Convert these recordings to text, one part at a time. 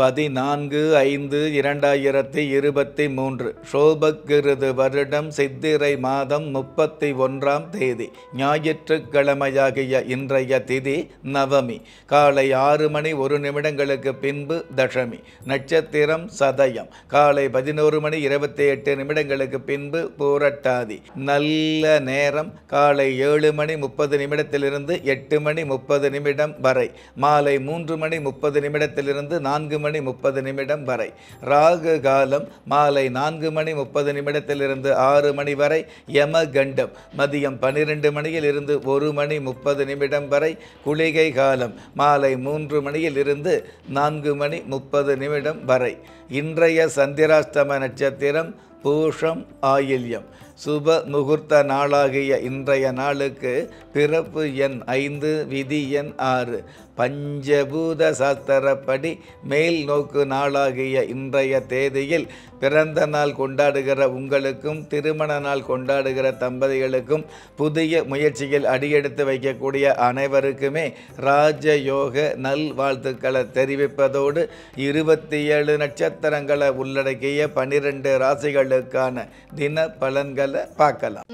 பதினான்கு ஐந்து இரண்டாயிரத்தி இருபத்தி மூன்று ஷோபக்கிருது வருடம் சித்திரை மாதம் முப்பத்தி ஒன்றாம் தேதி ஞாயிற்றுக்கிழமையாகிய இன்றைய திதி நவமி காலை ஆறு மணி ஒரு நிமிடங்களுக்கு பின்பு தசமி நட்சத்திரம் சதயம் காலை பதினோரு மணி இருபத்தி எட்டு நிமிடங்களுக்கு பின்பு பூரட்டாதி நல்ல நேரம் காலை ஏழு மணி முப்பது நிமிடத்திலிருந்து எட்டு மணி முப்பது நிமிடம் வரை மாலை மூன்று மணி முப்பது நிமிடத்திலிருந்து நான்கு மணி மணி முப்பது நிமிடம் வரை ராகு காலம் மாலை நான்கு மணி முப்பது நிமிடத்திலிருந்து ஆறு மணி வரை யம கண்டம் மதியம் பனிரெண்டு மணியில் இருந்து ஒரு மணி முப்பது நிமிடம் வரை குளிகை காலம் மாலை மூன்று மணியில் இருந்து நான்கு மணி முப்பது நிமிடம் வரை இன்றைய சந்திராஷ்டம நட்சத்திரம் பூஷம் ஆயில்யம் சுப முகூர்த்த நாளாகிய இன்றைய நாளுக்கு பிறப்பு எண் ஐந்து விதி எண் ஆறு பஞ்சபூத சாஸ்திரப்படி மேல் நோக்கு நாளாகிய இன்றைய தேதியில் பிறந்த நாள் கொண்டாடுகிற உங்களுக்கும் திருமண நாள் கொண்டாடுகிற தம்பதிகளுக்கும் புதிய முயற்சியில் அடியெடுத்து வைக்கக்கூடிய அனைவருக்குமே ராஜயோக நல் வாழ்த்துக்களை தெரிவிப்பதோடு இருபத்தி ஏழு நட்சத்திரங்களை உள்ளடக்கிய பனிரெண்டு ராசிகளுக்கான தின பலன்கள் சேனலில் பார்க்கலாம்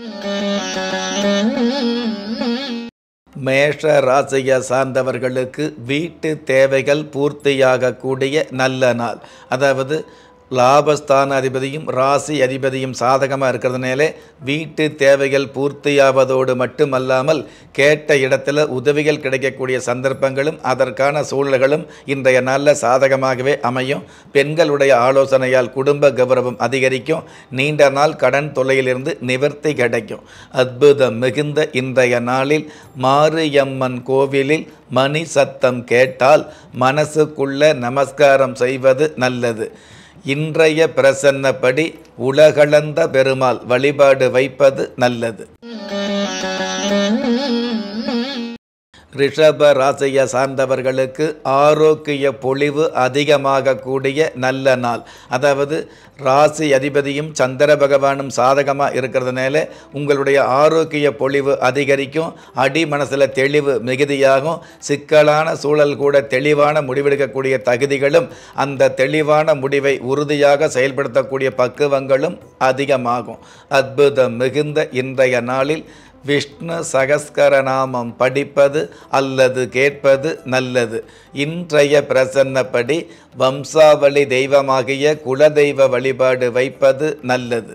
மேஷ ராசியை சார்ந்தவர்களுக்கு வீட்டு தேவைகள் பூர்த்தியாகக்கூடிய நல்ல நாள் அதாவது லாபஸ்தான அதிபதியும் ராசி அதிபதியும் சாதகமாக இருக்கிறதுனால வீட்டு தேவைகள் பூர்த்தியாவதோடு மட்டுமல்லாமல் கேட்ட இடத்துல உதவிகள் கிடைக்கக்கூடிய சந்தர்ப்பங்களும் அதற்கான சூழல்களும் இன்றைய நாளில் சாதகமாகவே அமையும் பெண்களுடைய ஆலோசனையால் குடும்ப கௌரவம் அதிகரிக்கும் நீண்ட நாள் கடன் தொல்லையிலிருந்து நிவர்த்தி கிடைக்கும் அற்புதம் மிகுந்த இன்றைய நாளில் மாரியம்மன் கோவிலில் மணி சத்தம் கேட்டால் மனசுக்குள்ள நமஸ்காரம் செய்வது நல்லது இன்றைய பிரசன்னப்படி உலகளந்த பெருமாள் வழிபாடு வைப்பது நல்லது ரிஷப ராசியை சார்ந்தவர்களுக்கு ஆரோக்கிய பொழிவு அதிகமாக கூடிய நல்ல நாள் அதாவது ராசி அதிபதியும் சந்திர பகவானும் சாதகமாக இருக்கிறதுனால உங்களுடைய ஆரோக்கிய பொழிவு அதிகரிக்கும் அடி மனசில் தெளிவு மிகுதியாகும் சிக்கலான சூழல் கூட தெளிவான முடிவெடுக்கக்கூடிய தகுதிகளும் அந்த தெளிவான முடிவை உறுதியாக செயல்படுத்தக்கூடிய பக்குவங்களும் அதிகமாகும் அற்புதம் மிகுந்த இன்றைய நாளில் விஷ்ணு சகஸ்கரநாமம் நாமம் படிப்பது அல்லது கேட்பது நல்லது இன்றைய பிரசன்னப்படி வம்சாவளி தெய்வமாகிய குலதெய்வ வழிபாடு வைப்பது நல்லது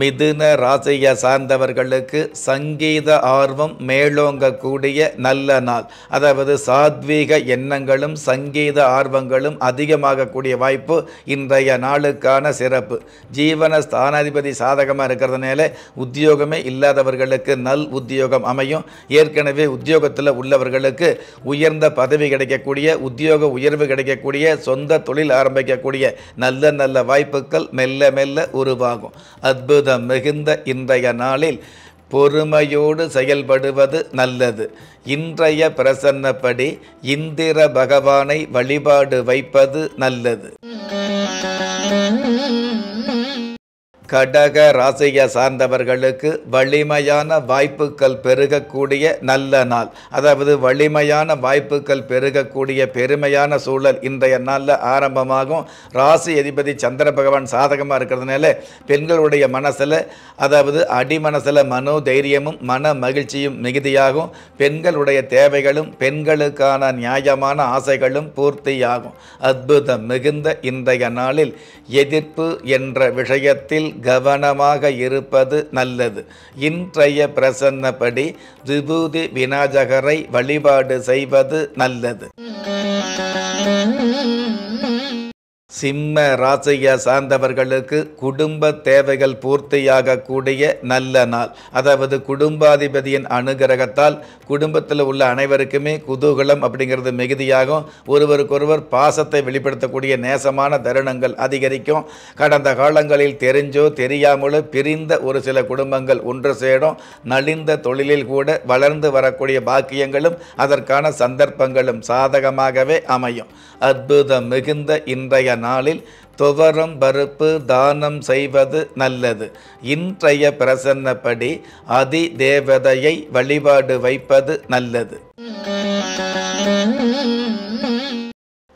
மிதுன ராசியை சார்ந்தவர்களுக்கு சங்கீத ஆர்வம் மேலோங்கக்கூடிய நல்ல நாள் அதாவது சாத்வீக எண்ணங்களும் சங்கீத ஆர்வங்களும் அதிகமாகக்கூடிய வாய்ப்பு இன்றைய நாளுக்கான சிறப்பு ஜீவன ஸ்தானாதிபதி சாதகமாக இருக்கிறதுனால உத்தியோகமே இல்லாதவர்களுக்கு நல் உத்தியோகம் அமையும் ஏற்கனவே உத்தியோகத்தில் உள்ளவர்களுக்கு உயர்ந்த பதவி கிடைக்கக்கூடிய உத்தியோக உயர்வு கிடைக்கக்கூடிய சொந்த தொழில் ஆரம்பிக்கக்கூடிய நல்ல நல்ல வாய்ப்புகள் மெல்ல மெல்ல உருவாகும் அத்பு அற்புத மிகுந்த இன்றைய நாளில் பொறுமையோடு செயல்படுவது நல்லது இன்றைய பிரசன்னப்படி இந்திர பகவானை வழிபாடு வைப்பது நல்லது கடக ராசியை சார்ந்தவர்களுக்கு வலிமையான வாய்ப்புகள் பெருகக்கூடிய நல்ல நாள் அதாவது வலிமையான வாய்ப்புகள் பெருகக்கூடிய பெருமையான சூழல் இன்றைய நாளில் ஆரம்பமாகும் ராசி அதிபதி சந்திர பகவான் சாதகமாக இருக்கிறதுனால பெண்களுடைய மனசில் அதாவது அடி மனசில் மனோ தைரியமும் மன மகிழ்ச்சியும் மிகுதியாகும் பெண்களுடைய தேவைகளும் பெண்களுக்கான நியாயமான ஆசைகளும் பூர்த்தியாகும் அற்புதம் மிகுந்த இன்றைய நாளில் எதிர்ப்பு என்ற விஷயத்தில் கவனமாக இருப்பது நல்லது இன்றைய பிரசன்னப்படி விபூதி விநாயகரை வழிபாடு செய்வது நல்லது சிம்ம ராசிய சார்ந்தவர்களுக்கு குடும்ப தேவைகள் பூர்த்தியாகக்கூடிய நல்ல நாள் அதாவது குடும்பாதிபதியின் அனுகிரகத்தால் குடும்பத்தில் உள்ள அனைவருக்குமே குதூகலம் அப்படிங்கிறது மிகுதியாகும் ஒருவருக்கொருவர் பாசத்தை வெளிப்படுத்தக்கூடிய நேசமான தருணங்கள் அதிகரிக்கும் கடந்த காலங்களில் தெரிஞ்சோ தெரியாமலோ பிரிந்த ஒரு சில குடும்பங்கள் ஒன்று சேரும் நலிந்த தொழிலில் கூட வளர்ந்து வரக்கூடிய பாக்கியங்களும் அதற்கான சந்தர்ப்பங்களும் சாதகமாகவே அமையும் அற்புதம் மிகுந்த இன்றைய நாளில் துவரம் பருப்பு தானம் செய்வது நல்லது இன்றைய பிரசன்னப்படி அதி தேவதையை வழிபாடு வைப்பது நல்லது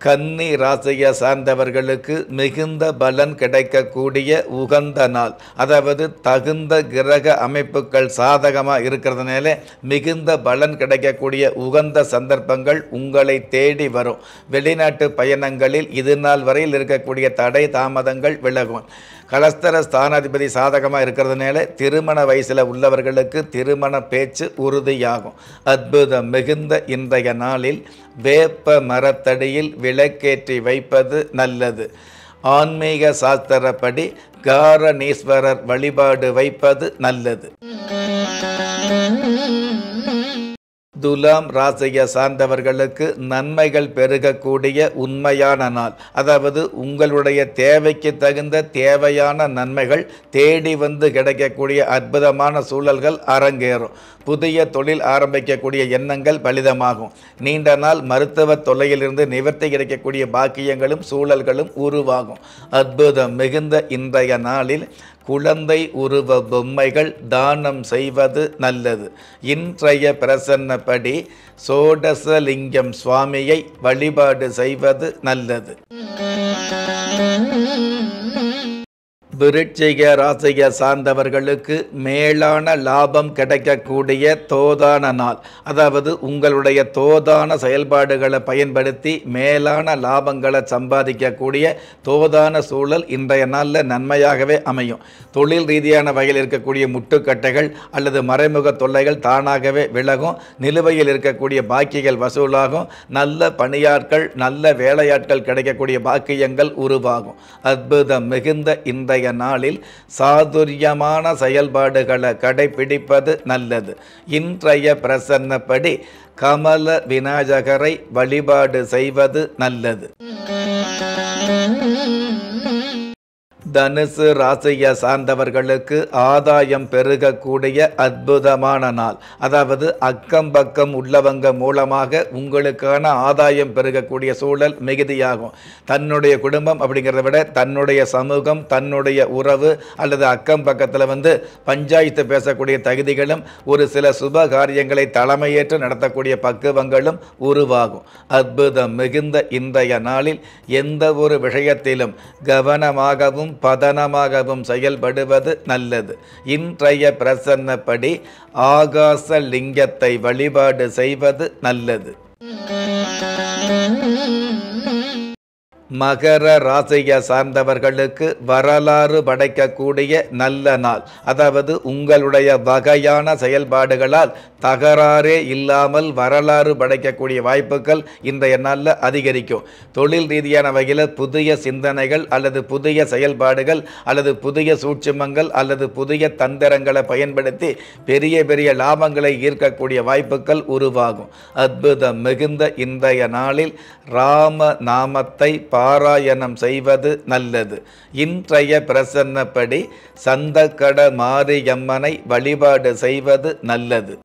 கன்னி ராசியை சார்ந்தவர்களுக்கு மிகுந்த பலன் கிடைக்கக்கூடிய உகந்த நாள் அதாவது தகுந்த கிரக அமைப்புகள் சாதகமாக இருக்கிறதுனால மிகுந்த பலன் கிடைக்கக்கூடிய உகந்த சந்தர்ப்பங்கள் உங்களை தேடி வரும் வெளிநாட்டு பயணங்களில் இது நாள் வரையில் இருக்கக்கூடிய தடை தாமதங்கள் விலகும் கலஸ்தர ஸ்தானாதிபதி சாதகமாக இருக்கிறதுனால திருமண வயசில் உள்ளவர்களுக்கு திருமண பேச்சு உறுதியாகும் அற்புதம் மிகுந்த இன்றைய நாளில் வேப்ப மரத்தடியில் விளக்கேற்றி வைப்பது நல்லது ஆன்மீக சாஸ்திரப்படி காரணீஸ்வரர் வழிபாடு வைப்பது நல்லது துலாம் ராசியை சார்ந்தவர்களுக்கு நன்மைகள் பெருகக்கூடிய உண்மையான நாள் அதாவது உங்களுடைய தேவைக்கு தகுந்த தேவையான நன்மைகள் தேடி வந்து கிடைக்கக்கூடிய அற்புதமான சூழல்கள் அரங்கேறும் புதிய தொழில் ஆரம்பிக்கக்கூடிய எண்ணங்கள் பலிதமாகும் நீண்ட நாள் மருத்துவ தொல்லையிலிருந்து நிவர்த்தி கிடைக்கக்கூடிய பாக்கியங்களும் சூழல்களும் உருவாகும் அற்புதம் மிகுந்த இன்றைய நாளில் குழந்தை உருவ பொம்மைகள் தானம் செய்வது நல்லது இன்றைய பிரசன்னப்படி சோடசலிங்கம் சுவாமியை வழிபாடு செய்வது நல்லது விருட்சிக ராசியை சார்ந்தவர்களுக்கு மேலான லாபம் கிடைக்கக்கூடிய தோதான நாள் அதாவது உங்களுடைய தோதான செயல்பாடுகளை பயன்படுத்தி மேலான லாபங்களை சம்பாதிக்கக்கூடிய தோதான சூழல் இன்றைய நாளில் நன்மையாகவே அமையும் தொழில் ரீதியான வகையில் இருக்கக்கூடிய முட்டுக்கட்டைகள் அல்லது மறைமுக தொல்லைகள் தானாகவே விலகும் நிலுவையில் இருக்கக்கூடிய பாக்கிகள் வசூலாகும் நல்ல பணியாட்கள் நல்ல வேலையாட்கள் கிடைக்கக்கூடிய பாக்கியங்கள் உருவாகும் அற்புதம் மிகுந்த இன்றைய நாளில் சாதுரியமான செயல்பாடுகளை கடைபிடிப்பது நல்லது இன்றைய பிரசன்னப்படி கமல விநாயகரை வழிபாடு செய்வது நல்லது தனுசு ராசியை சார்ந்தவர்களுக்கு ஆதாயம் பெருகக்கூடிய அற்புதமான நாள் அதாவது அக்கம் பக்கம் உள்ளவங்க மூலமாக உங்களுக்கான ஆதாயம் பெருகக்கூடிய சூழல் மிகுதியாகும் தன்னுடைய குடும்பம் அப்படிங்கிறத விட தன்னுடைய சமூகம் தன்னுடைய உறவு அல்லது அக்கம் பக்கத்தில் வந்து பஞ்சாயத்து பேசக்கூடிய தகுதிகளும் ஒரு சில சுப காரியங்களை தலைமையேற்று நடத்தக்கூடிய பக்குவங்களும் உருவாகும் அற்புதம் மிகுந்த இன்றைய நாளில் எந்த ஒரு விஷயத்திலும் கவனமாகவும் பதனமாகவும் செயல்படுவது நல்லது இன்றைய பிரசன்னப்படி ஆகாச லிங்கத்தை வழிபாடு செய்வது நல்லது மகர ராசியை சார்ந்தவர்களுக்கு வரலாறு படைக்கக்கூடிய நல்ல நாள் அதாவது உங்களுடைய வகையான செயல்பாடுகளால் தகராறே இல்லாமல் வரலாறு படைக்கக்கூடிய வாய்ப்புகள் இன்றைய நாளில் அதிகரிக்கும் தொழில் ரீதியான வகையில் புதிய சிந்தனைகள் அல்லது புதிய செயல்பாடுகள் அல்லது புதிய சூட்சுமங்கள் அல்லது புதிய தந்திரங்களை பயன்படுத்தி பெரிய பெரிய லாபங்களை ஈர்க்கக்கூடிய வாய்ப்புகள் உருவாகும் அற்புதம் மிகுந்த இன்றைய நாளில் ராம நாமத்தை ப பாராயணம் செய்வது நல்லது இன்றைய பிரசன்னப்படி சந்தக்கட மாரியம்மனை வழிபாடு செய்வது நல்லது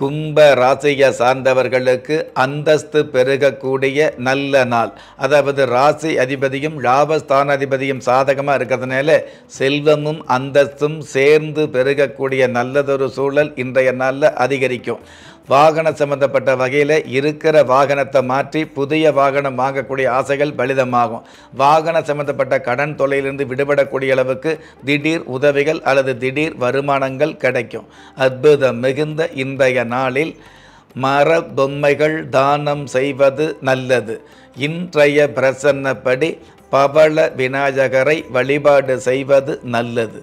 கும்ப ராசியை சார்ந்தவர்களுக்கு அந்தஸ்து பெருகக்கூடிய நல்ல நாள் அதாவது ராசி அதிபதியும் லாபஸ்தான அதிபதியும் சாதகமாக இருக்கிறதுனால செல்வமும் அந்தஸ்தும் சேர்ந்து பெருகக்கூடிய நல்லதொரு சூழல் இன்றைய நாளில் அதிகரிக்கும் வாகனம் சம்மந்தப்பட்ட வகையில் இருக்கிற வாகனத்தை மாற்றி புதிய வாகனம் வாங்கக்கூடிய ஆசைகள் பலிதமாகும் வாகனம் சம்மந்தப்பட்ட கடன் தொலையிலிருந்து விடுபடக்கூடிய அளவுக்கு திடீர் உதவிகள் அல்லது திடீர் வருமானங்கள் கிடைக்கும் அற்புதம் மிகுந்த இன்றைய நாளில் மர பொம்மைகள் தானம் செய்வது நல்லது இன்றைய பிரசன்னப்படி பவள விநாயகரை வழிபாடு செய்வது நல்லது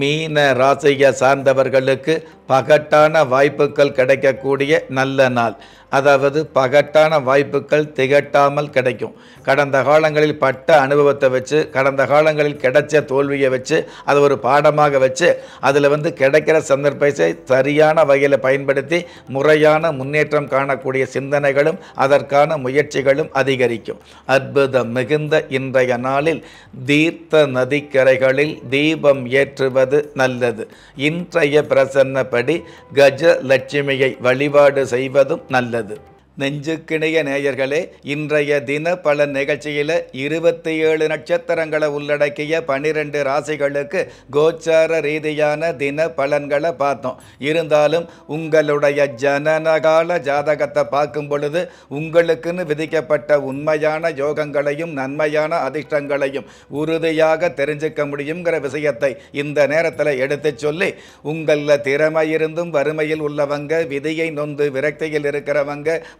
மீன ராசியை சார்ந்தவர்களுக்கு பகட்டான வாய்ப்புகள் கிடைக்கக்கூடிய நல்ல நாள் அதாவது பகட்டான வாய்ப்புகள் திகட்டாமல் கிடைக்கும் கடந்த காலங்களில் பட்ட அனுபவத்தை வச்சு கடந்த காலங்களில் கிடைச்ச தோல்வியை வச்சு அதை ஒரு பாடமாக வச்சு அதில் வந்து கிடைக்கிற சந்தர்ப்பத்தை சரியான வகையில் பயன்படுத்தி முறையான முன்னேற்றம் காணக்கூடிய சிந்தனைகளும் அதற்கான முயற்சிகளும் அதிகரிக்கும் அற்புதம் மிகுந்த இன்றைய நாளில் தீர்த்த நதிக்கரைகளில் தீபம் ஏற்றுவது நல்லது இன்றைய பிரசன்ன படி கஜ லட்சுமியை வழிபாடு செய்வதும் நல்லது நெஞ்சுக்கிணைய நேயர்களே இன்றைய தின பல நிகழ்ச்சியில் இருபத்தி ஏழு நட்சத்திரங்களை உள்ளடக்கிய பனிரெண்டு ராசிகளுக்கு கோச்சார ரீதியான தின பலன்களை பார்த்தோம் இருந்தாலும் உங்களுடைய ஜனனகால ஜாதகத்தை பார்க்கும் பொழுது உங்களுக்குன்னு விதிக்கப்பட்ட உண்மையான யோகங்களையும் நன்மையான அதிர்ஷ்டங்களையும் உறுதியாக தெரிஞ்சுக்க முடியுங்கிற விஷயத்தை இந்த நேரத்தில் எடுத்து சொல்லி உங்களில் திறமை இருந்தும் வறுமையில் உள்ளவங்க விதியை நொந்து விரக்தியில் இருக்கிறவங்க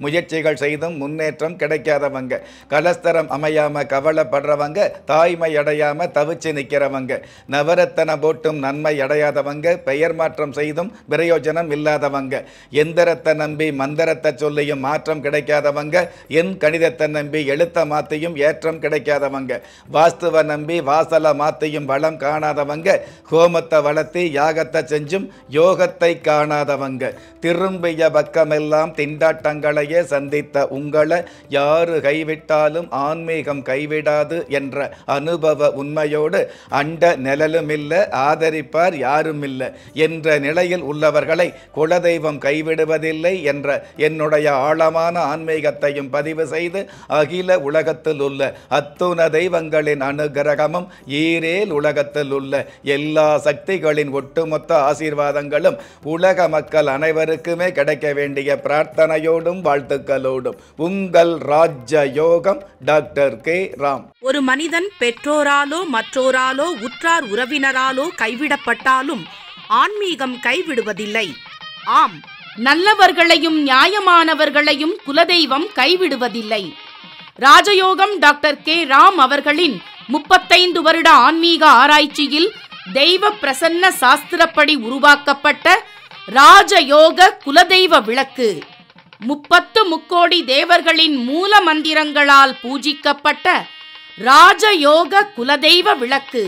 முயற்சிகள் செய்தும் முன்னேற்றம் கிடைக்காதவங்க கலஸ்தரம் அமையாமல் கவலைப்படுறவங்க தாய்மை அடையாமல் தவிச்சு நிற்கிறவங்க நவரத்தன போட்டும் நன்மை அடையாதவங்க பெயர் மாற்றம் செய்தும் பிரயோஜனம் இல்லாதவங்க எந்திரத்தை நம்பி மந்திரத்தை சொல்லியும் மாற்றம் கிடைக்காதவங்க என் கணிதத்தை நம்பி எழுத்த மாற்றியும் ஏற்றம் கிடைக்காதவங்க வாஸ்துவ நம்பி வாசலை மாற்றியும் வளம் காணாதவங்க ஹோமத்தை வளர்த்தி யாகத்தை செஞ்சும் யோகத்தை காணாதவங்க திரும்பிய பக்கமெல்லாம் திண்டாட்டங்களையே சந்தித்த உங்களை யாரு கைவிட்டாலும் ஆன்மீகம் கைவிடாது என்ற அனுபவ உண்மையோடு அண்ட நிழலும் இல்லை ஆதரிப்பார் யாரும் இல்லை என்ற நிலையில் உள்ளவர்களை குலதெய்வம் கைவிடுவதில்லை என்ற என்னுடைய ஆழமான ஆன்மீகத்தையும் பதிவு செய்து அகில உலகத்தில் உள்ள அத்துண தெய்வங்களின் அனுகிரகமும் ஈரேல் உலகத்தில் உள்ள எல்லா சக்திகளின் ஒட்டுமொத்த ஆசீர்வாதங்களும் உலக மக்கள் அனைவருக்குமே கிடைக்க வேண்டிய பிரார்த்தனையோடும் வாழ்த்து வாழ்த்துக்களோடும் உங்கள் ராஜ்ய யோகம் டாக்டர் கே ராம் ஒரு மனிதன் பெற்றோராலோ மற்றோராலோ உற்றார் உறவினராலோ கைவிடப்பட்டாலும் ஆன்மீகம் கைவிடுவதில்லை ஆம் நல்லவர்களையும் நியாயமானவர்களையும் குலதெய்வம் கைவிடுவதில்லை ராஜயோகம் டாக்டர் கே ராம் அவர்களின் முப்பத்தைந்து வருட ஆன்மீக ஆராய்ச்சியில் தெய்வ பிரசன்ன சாஸ்திரப்படி உருவாக்கப்பட்ட ராஜயோக குலதெய்வ விளக்கு முப்பத்து முக்கோடி தேவர்களின் மூல மந்திரங்களால் பூஜிக்கப்பட்ட ராஜயோக குலதெய்வ விளக்கு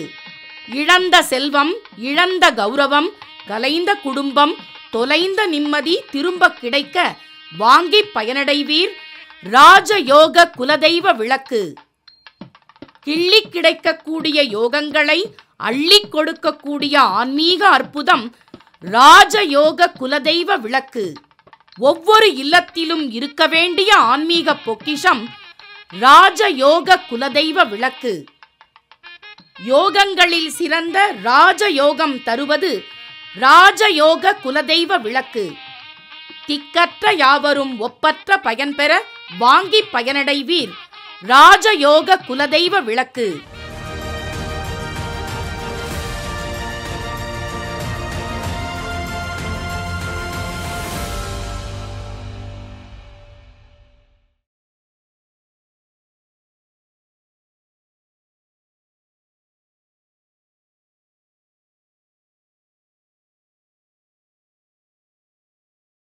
இழந்த செல்வம் இழந்த கௌரவம் கலைந்த குடும்பம் தொலைந்த நிம்மதி திரும்ப கிடைக்க வாங்கி பயனடைவீர் ராஜயோக குலதெய்வ விளக்கு கிள்ளி கிடைக்கக்கூடிய யோகங்களை அள்ளி கொடுக்கக்கூடிய ஆன்மீக அற்புதம் ராஜயோக குலதெய்வ விளக்கு ஒவ்வொரு இல்லத்திலும் இருக்க வேண்டிய ஆன்மீக பொக்கிஷம் ராஜயோக குலதெய்வ விளக்கு யோகங்களில் சிறந்த ராஜயோகம் தருவது ராஜயோக குலதெய்வ விளக்கு திக்கற்ற யாவரும் ஒப்பற்ற பயன்பெற வாங்கி பயனடைவீர் ராஜயோக குலதெய்வ விளக்கு